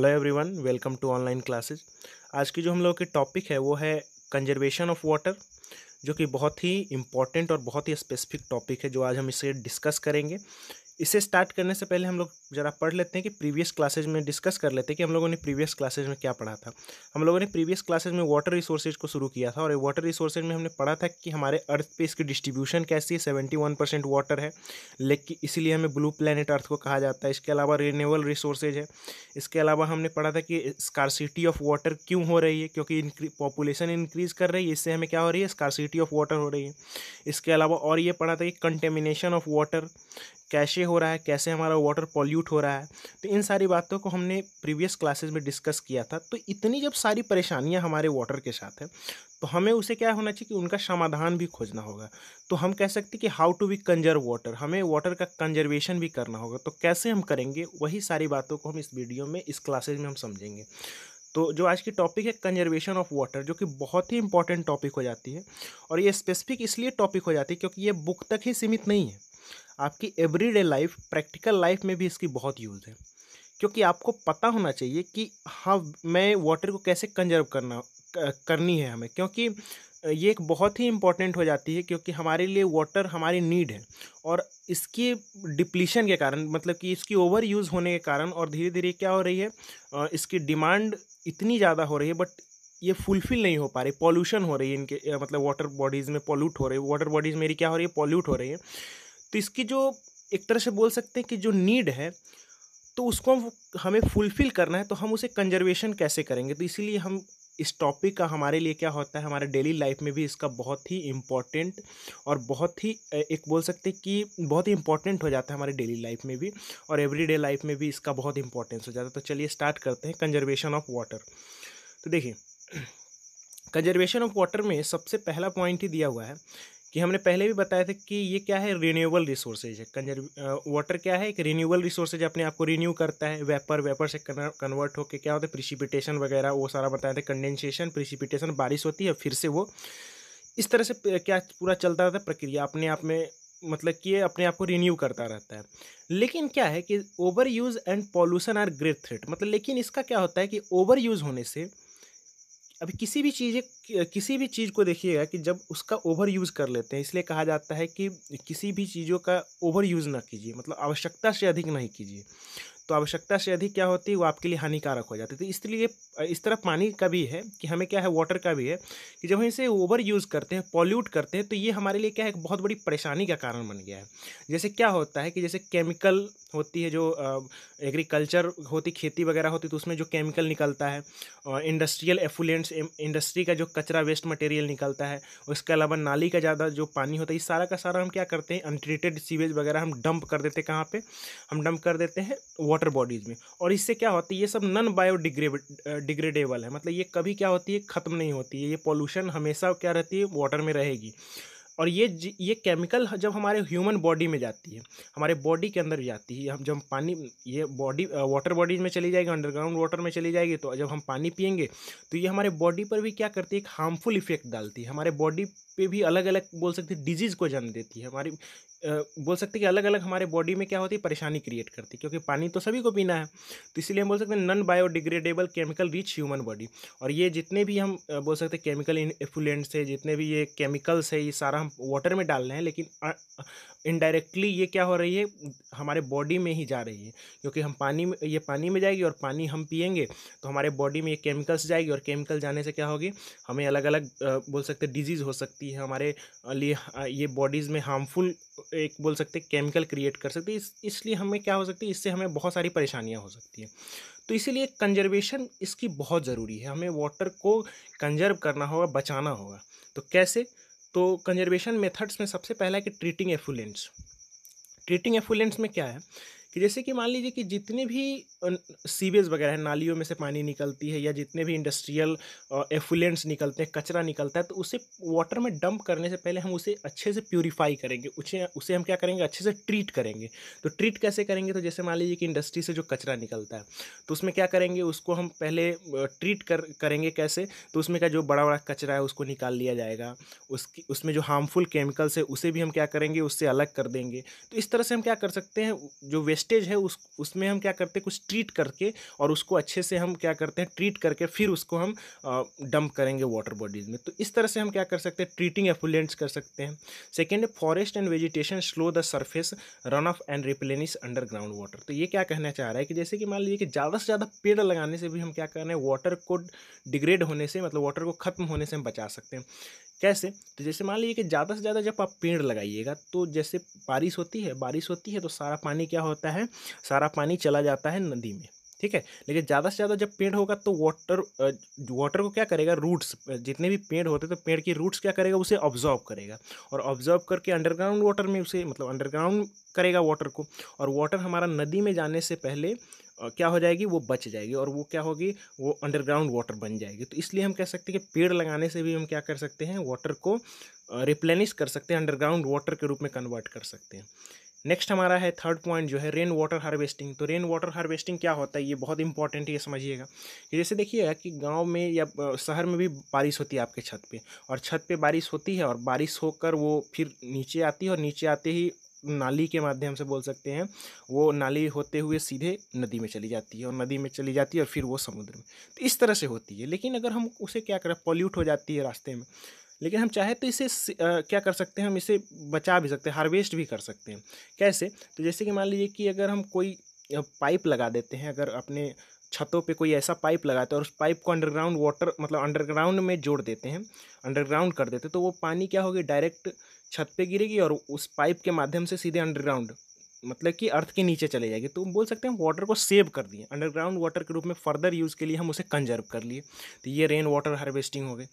hello everyone welcome to online classes आज की जो हम लोगों की टॉपिक है वो है कंजर्वेशन ऑफ वाटर जो कि बहुत ही इम्पॉर्टेंट और बहुत ही स्पेसिफिक टॉपिक है जो आज हम इसे डिस्कस करेंगे इसे स्टार्ट करने से पहले हम लोग ज़रा पढ़ लेते हैं कि प्रीवियस क्लासेज में डिस्कस कर लेते हैं कि हम लोगों ने प्रीवियस क्लासेज में क्या पढ़ा था हम लोगों ने प्रीवियस क्लासेज में वाटर रिसोर्सेज को शुरू किया था और वाटर रिसोर्सेज में हमने पढ़ा था कि हमारे अर्थ पे इसकी डिस्ट्रीब्यूशन कैसी है सेवेंटी वन परसेंट वाटर है लेकिन इसीलिए हमें ब्लू प्लानट अर्थ को कहा जाता है इसके अलावा रिन्यूएबल रिसोर्सेज है इसके अलावा हमने पढ़ा था कि स्कारसिटी ऑफ वाटर क्यों हो रही है क्योंकि पॉपुलेशन इंक्रीज़ कर रही है इससे हमें क्या हो रही है स्कारसिटी ऑफ वाटर हो रही है इसके अलावा और ये पढ़ा था कि कंटेमिनेशन ऑफ वाटर कैसे हो रहा है कैसे हमारा वाटर पॉल्यूट हो रहा है तो इन सारी बातों को हमने प्रीवियस क्लासेस में डिस्कस किया था तो इतनी जब सारी परेशानियां हमारे वाटर के साथ हैं तो हमें उसे क्या होना चाहिए कि उनका समाधान भी खोजना होगा तो हम कह सकते हैं कि how to be conserve water हमें वाटर का कंजर्वेशन भी करना होगा तो कैसे हम करेंगे वही सारी बातों को हम इस वीडियो में इस क्लासेज में हम समझेंगे तो जो आज की टॉपिक है कंजर्वेशन ऑफ वाटर जो कि बहुत ही इंपॉर्टेंट टॉपिक हो जाती है और ये स्पेसिफिक इसलिए टॉपिक हो जाती है क्योंकि ये बुक तक ही सीमित नहीं है आपकी एवरीडे लाइफ प्रैक्टिकल लाइफ में भी इसकी बहुत यूज़ है क्योंकि आपको पता होना चाहिए कि हाँ मैं वाटर को कैसे कंजर्व करना करनी है हमें क्योंकि ये एक बहुत ही इम्पॉर्टेंट हो जाती है क्योंकि हमारे लिए वाटर हमारी नीड है और इसकी डिप्लीशन के कारण मतलब कि इसकी ओवर यूज़ होने के कारण और धीरे धीरे क्या हो रही है इसकी डिमांड इतनी ज़्यादा हो रही है बट ये फुलफिल नहीं हो पा रही पॉल्यूशन हो रही है इनके मतलब वाटर बॉडीज़ में पॉल्यूट हो रही है वाटर बॉडीज़ मेरी क्या हो रही है पॉल्यूट हो रही है तो इसकी जो एक तरह से बोल सकते हैं कि जो नीड है तो उसको हम हमें फुलफ़िल करना है तो हम उसे कंजर्वेशन कैसे करेंगे तो इसीलिए हम इस टॉपिक का हमारे लिए क्या होता है हमारे डेली लाइफ में भी इसका बहुत ही इम्पॉर्टेंट और बहुत ही एक बोल सकते हैं कि बहुत ही इम्पॉर्टेंट हो जाता है हमारे डेली लाइफ में भी और एवरीडे लाइफ में भी इसका बहुत इंपॉर्टेंस हो जाता है तो चलिए स्टार्ट करते हैं कंजर्वेशन ऑफ वाटर तो देखिए कंजर्वेशन ऑफ वाटर में सबसे पहला पॉइंट ही दिया हुआ है कि हमने पहले भी बताया था कि ये क्या है रीन्यूएबल रिसोर्सेज है कंजर्व वाटर क्या है एक रीन्यूएबल रिसोर्सेज अपने आप को रिन्यू करता है वेपर वेपर से कन्वर्ट होकर क्या होता है प्रिसिपिटेशन वगैरह वो सारा बताया था कंडेंसेशन प्रिसिपिटेशन बारिश होती है फिर से वो इस तरह से क्या पूरा चलता रहता है प्रक्रिया अपने आप में मतलब कि ये अपने आप को रिन्यू करता रहता है लेकिन क्या है कि overuse and pollution are great threat मतलब लेकिन इसका क्या होता है कि ओवर यूज़ होने से अभी किसी भी चीज़ किसी भी चीज़ को देखिएगा कि जब उसका ओवर यूज़ कर लेते हैं इसलिए कहा जाता है कि किसी भी चीज़ों का ओवर यूज़ ना कीजिए मतलब आवश्यकता से अधिक नहीं कीजिए तो आवश्यकता से अधिक क्या होती है वो आपके लिए हानिकारक हो जाती है तो इसलिए इस तरह पानी का भी है कि हमें क्या है वाटर का भी है कि जब हम इसे ओवर यूज़ करते हैं पॉल्यूट करते हैं तो ये हमारे लिए क्या है एक बहुत बड़ी परेशानी का कारण बन गया है जैसे क्या होता है कि जैसे केमिकल होती है जो एग्रीकल्चर होती खेती वगैरह होती तो उसमें जो केमिकल निकलता है और इंडस्ट्रियल एफुलेंट्स इंडस्ट्री का जो कचरा वेस्ट मटेरियल निकलता है उसके अलावा नाली का ज़्यादा जो पानी होता है ये सारा का सारा हम क्या करते हैं अनट्रीटेड सीवेज वगैरह हम डंप कर देते हैं कहाँ पर हम डंप कर देते हैं वाटर वाटर बॉडीज़ में और इससे क्या होती है ये सब नन बायोडिग्रेड डिग्रेडेबल है मतलब ये कभी क्या होती है ख़त्म नहीं होती है ये पॉल्यूशन हमेशा क्या रहती है वाटर में रहेगी और ये ये केमिकल जब हमारे ह्यूमन बॉडी में जाती है हमारे बॉडी के अंदर जाती है हम जब पानी ये बॉडी वाटर बॉडीज़ में चली जाएगी अंडरग्राउंड वाटर में चली जाएगी तो जब हम पानी पियेंगे तो ये हमारे बॉडी पर भी क्या करती है एक हार्मफुल इफेक्ट डालती है हमारे बॉडी पे भी अलग अलग बोल सकते हैं डिजीज़ को जन्म देती है हमारी बोल सकते हैं कि अलग अलग हमारे बॉडी में क्या होती है परेशानी क्रिएट करती है क्योंकि पानी तो सभी को पीना है तो इसलिए हम बोल सकते हैं non biodegradable chemical rich human body और ये जितने भी हम बोल सकते हैं केमिकल एफुलेंट्स है जितने भी ये केमिकल्स है ये सारा हम वाटर में डाल रहे हैं लेकिन इनडायरेक्टली ये क्या हो रही है हमारे बॉडी में ही जा रही है क्योंकि हम पानी में ये पानी में जाएगी और पानी हम पियेंगे तो हमारे बॉडी में ये केमिकल्स जाएगी और केमिकल जाने से क्या होगी हमें अलग अलग बोल सकते डिजीज़ हो सकती है हमारे लिए ये बॉडीज़ में हार्मफुल एक बोल सकते केमिकल क्रिएट कर सकती है इस, इसलिए हमें क्या हो सकती है इससे हमें बहुत सारी परेशानियाँ हो सकती हैं तो इसीलिए कंजर्वेशन इसकी बहुत ज़रूरी है हमें वाटर को कंजर्व करना होगा बचाना होगा तो कैसे तो कंजर्वेशन मेथड्स में सबसे पहला है कि ट्रीटिंग एफुलेंट्स ट्रीटिंग एफुलेंट्स में क्या है कि जैसे कि मान लीजिए कि जितने भी सीवेज वगैरह है नालियों में से पानी निकलती है या जितने भी इंडस्ट्रियल एफुलेंट्स निकलते हैं कचरा निकलता है तो उसे वाटर में डंप करने से पहले हम उसे अच्छे से प्योरीफाई करेंगे उसे उसे हम क्या करेंगे अच्छे से ट्रीट करेंगे तो ट्रीट कैसे करेंगे तो जैसे मान लीजिए कि इंडस्ट्री से जो कचरा निकलता है तो उसमें क्या करेंगे उसको हम पहले ट्रीट कर करेंगे कैसे तो उसमें क्या जो बड़ा बड़ा कचरा है उसको निकाल लिया जाएगा उसकी उसमें जो हार्मफुल केमिकल्स है उसे भी हम क्या करेंगे उससे अलग कर देंगे तो इस तरह से हम क्या कर सकते हैं जो वेस्ट वेस्टेज है उस उसमें हम क्या करते हैं कुछ ट्रीट करके और उसको अच्छे से हम क्या करते हैं ट्रीट करके फिर उसको हम डंप करेंगे वाटर बॉडीज़ में तो इस तरह से हम क्या कर सकते हैं ट्रीटिंग एफुलेंट्स कर सकते हैं second forest and vegetation slow the surface run off and replenish underground water तो ये क्या कहना चाह रहा है कि जैसे कि मान लीजिए कि ज़्यादा से ज़्यादा पेड़ लगाने से भी हम क्या कर रहे हैं वाटर को डिग्रेड होने से मतलब वाटर को खत्म होने से हम बचा सकते हैं कैसे तो जैसे मान लीजिए कि ज़्यादा से ज़्यादा जब आप पेड़ लगाइएगा तो जैसे बारिश होती है बारिश होती है तो सारा पानी क्या होता है सारा पानी चला जाता है नदी में ठीक है लेकिन ज़्यादा से ज़्यादा जब पेड़ होगा तो वाटर वाटर को क्या करेगा रूट्स जितने भी पेड़ होते हैं तो पेड़ की रूट्स क्या करेगा उसे ऑब्जॉर्व करेगा और ऑब्जॉर्व करके अंडरग्राउंड वाटर में उसे मतलब अंडरग्राउंड करेगा वाटर को और वाटर हमारा नदी में जाने से पहले क्या हो जाएगी वो बच जाएगी और वो क्या होगी वो अंडरग्राउंड वाटर बन जाएगी तो इसलिए हम कह सकते हैं कि पेड़ लगाने से भी हम क्या कर सकते हैं वाटर को रिप्लेनिश कर सकते हैं अंडरग्राउंड वाटर के रूप में कन्वर्ट कर सकते हैं नेक्स्ट हमारा है थर्ड पॉइंट जो है रेन वाटर हार्वेस्टिंग तो रेन वाटर हार्वेस्टिंग क्या होता है ये बहुत इंपॉर्टेंट है ये समझिएगा कि जैसे देखिएगा कि गांव में या शहर में भी बारिश होती है आपके छत पे और छत पे बारिश होती है और बारिश होकर वो फिर नीचे आती है और नीचे आते ही नाली के माध्यम से बोल सकते हैं वो नाली होते हुए सीधे नदी में चली जाती है और नदी में चली जाती है और फिर वो समुद्र में तो इस तरह से होती है लेकिन अगर हम उसे क्या करें पॉल्यूट हो जाती है रास्ते में लेकिन हम चाहे तो इसे आ, क्या कर सकते हैं हम इसे बचा भी सकते हैं हार्वेस्ट भी कर सकते हैं कैसे तो जैसे कि मान लीजिए कि अगर हम कोई पाइप लगा देते हैं अगर अपने छतों पे कोई ऐसा पाइप लगाते हैं और उस पाइप को अंडरग्राउंड वाटर मतलब अंडरग्राउंड में जोड़ देते हैं अंडरग्राउंड कर देते हैं तो वो पानी क्या होगी डायरेक्ट छत पे गिरेगी और उस पाइप के माध्यम से सीधे अंडरग्राउंड मतलब कि अर्थ के नीचे चले जाएगी तो बोल सकते हैं वाटर को सेव कर दिए अंडरग्राउंड वाटर के रूप में फर्दर यूज़ के लिए हम उसे कंजर्व कर लिए तो ये रेन वाटर हार्वेस्टिंग हो गई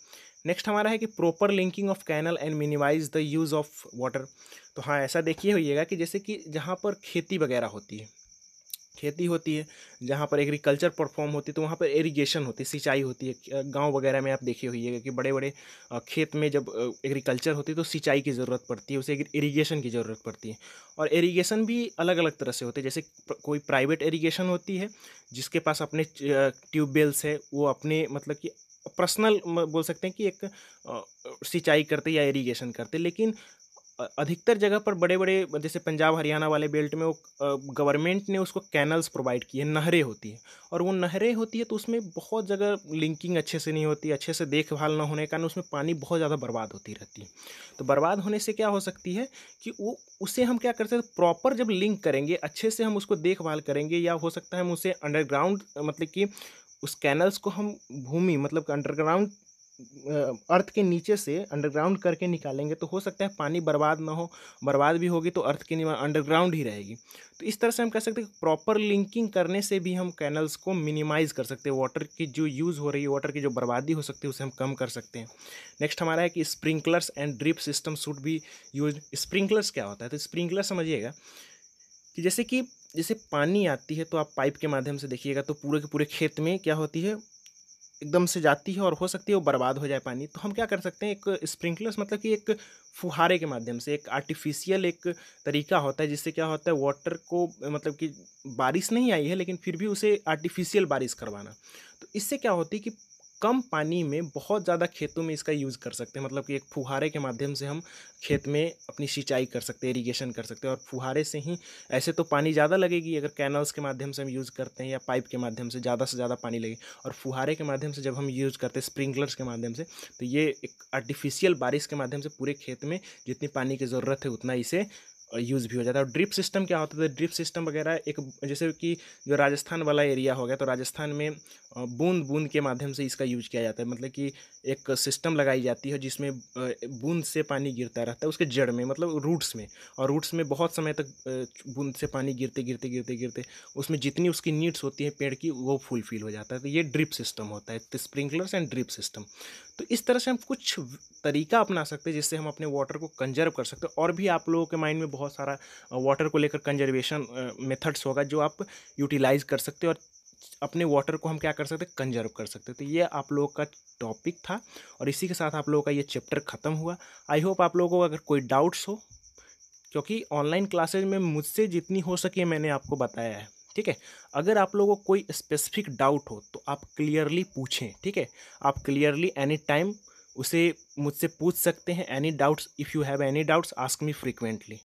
नेक्स्ट हमारा है कि proper linking of canal and minimize the use of water तो हाँ ऐसा देखिए होइएगा कि जैसे कि जहाँ पर खेती वगैरह होती है खेती होती है जहाँ पर एग्रीकल्चर परफॉर्म होती है तो वहाँ पर इरीगेशन होती है सिंचाई होती है गांव वगैरह में आप देखे है कि बड़े बड़े खेत में जब एग्रीकल्चर होती है तो सिंचाई की ज़रूरत पड़ती है उसे इरीगेशन की ज़रूरत पड़ती है और इरीगेशन भी अलग अलग तरह से होते हैं जैसे कोई प्राइवेट इरीगेशन होती है जिसके पास अपने ट्यूबवेल्स है वो अपने मतलब कि पर्सनल बोल सकते हैं कि एक सिंचाई करते या इरीगेशन करते लेकिन अधिकतर जगह पर बड़े बड़े जैसे पंजाब हरियाणा वाले बेल्ट में वो गवर्नमेंट ने उसको कैनल्स प्रोवाइड किए हैं नहरें होती हैं और वो नहरें होती है तो उसमें बहुत जगह लिंकिंग अच्छे से नहीं होती अच्छे से देखभाल ना होने के कारण उसमें पानी बहुत ज़्यादा बर्बाद होती रहती है तो बर्बाद होने से क्या हो सकती है कि वो उसे हम क्या करते हैं प्रॉपर जब लिंक करेंगे अच्छे से हम उसको देखभाल करेंगे या हो सकता है हम उसे अंडरग्राउंड मतलब कि उस कैनल्स को हम भूमि मतलब अंडरग्राउंड अर्थ के नीचे से अंडरग्राउंड करके निकालेंगे तो हो सकता है पानी बर्बाद ना हो बर्बाद भी होगी तो अर्थ के अंडरग्राउंड ही रहेगी तो इस तरह से हम कह सकते हैं प्रॉपर लिंकिंग करने से भी हम कैनल्स को मिनिमाइज़ कर सकते हैं वाटर की जो यूज़ हो रही है वाटर की जो बर्बादी हो सकती है उसे हम कम कर सकते हैं नेक्स्ट हमारा है कि sprinklers and drip system should भी यूज स्प्रिंकलर्स क्या होता है तो स्प्रिंकलर समझिएगा कि जैसे कि जैसे पानी आती है तो आप पाइप के माध्यम से देखिएगा तो पूरे के पूरे खेत में क्या होती है एकदम से जाती है और हो सकती है वो बर्बाद हो जाए पानी तो हम क्या कर सकते हैं एक स्प्रिंकलर्स मतलब कि एक फुहारे के माध्यम से एक आर्टिफिशियल एक तरीका होता है जिससे क्या होता है वाटर को मतलब कि बारिश नहीं आई है लेकिन फिर भी उसे आर्टिफिशियल बारिश करवाना तो इससे क्या होती है कि कम पानी में बहुत ज़्यादा खेतों में इसका यूज़ कर सकते हैं मतलब कि एक फुहारे के माध्यम से हम खेत में अपनी सिंचाई कर सकते हैं इरीगेशन कर सकते हैं और फुहारे से ही ऐसे तो पानी ज़्यादा लगेगी अगर कैनल्स के माध्यम से हम यूज़ करते हैं या पाइप के माध्यम से ज़्यादा से ज़्यादा पानी लगे और फुहारे के माध्यम से जब हम यूज़ करते हैं स्प्रिंकलर्स के माध्यम से तो ये एक आर्टिफिशियल बारिश के माध्यम से पूरे खेत में जितनी पानी की ज़रूरत है उतना इसे यूज़ भी हो जाता है और ड्रिप सिस्टम क्या होता है ड्रिप तो सिस्टम वगैरह एक जैसे कि जो राजस्थान वाला एरिया हो गया तो राजस्थान में बूंद बूंद के माध्यम से इसका यूज किया जाता है मतलब कि एक सिस्टम लगाई जाती है जिसमें बूंद से पानी गिरता रहता है उसके जड़ में मतलब रूट्स में और रूट्स में बहुत समय तक बूंद से पानी गिरते गिरते गिरते गिरते उसमें जितनी उसकी नीड्स होती हैं पेड़ की वो फुलफिल हो जाता है तो ये ड्रिप सिस्टम होता है स्प्रिंकलर्स एंड ड्रिप सिस्टम तो इस तरह से हम कुछ तरीका अपना सकते हैं जिससे हम अपने वाटर को कंजर्व कर सकते हैं और भी आप लोगों के माइंड में बहुत सारा वाटर को लेकर कंजर्वेशन मेथड्स होगा जो आप यूटिलाइज कर सकते हो और अपने वाटर को हम क्या कर सकते कंजर्व कर सकते तो ये आप लोगों का टॉपिक था और इसी के साथ आप लोगों का ये चैप्टर ख़त्म हुआ आई होप आप लोगों को अगर कोई डाउट्स हो क्योंकि ऑनलाइन क्लासेज में मुझसे जितनी हो सके मैंने आपको बताया है ठीक है अगर आप लोगों को कोई स्पेसिफिक डाउट हो तो आप क्लियरली पूछें ठीक है आप क्लियरली एनी टाइम उसे मुझसे पूछ सकते हैं any doubts if you have any doubts ask me frequently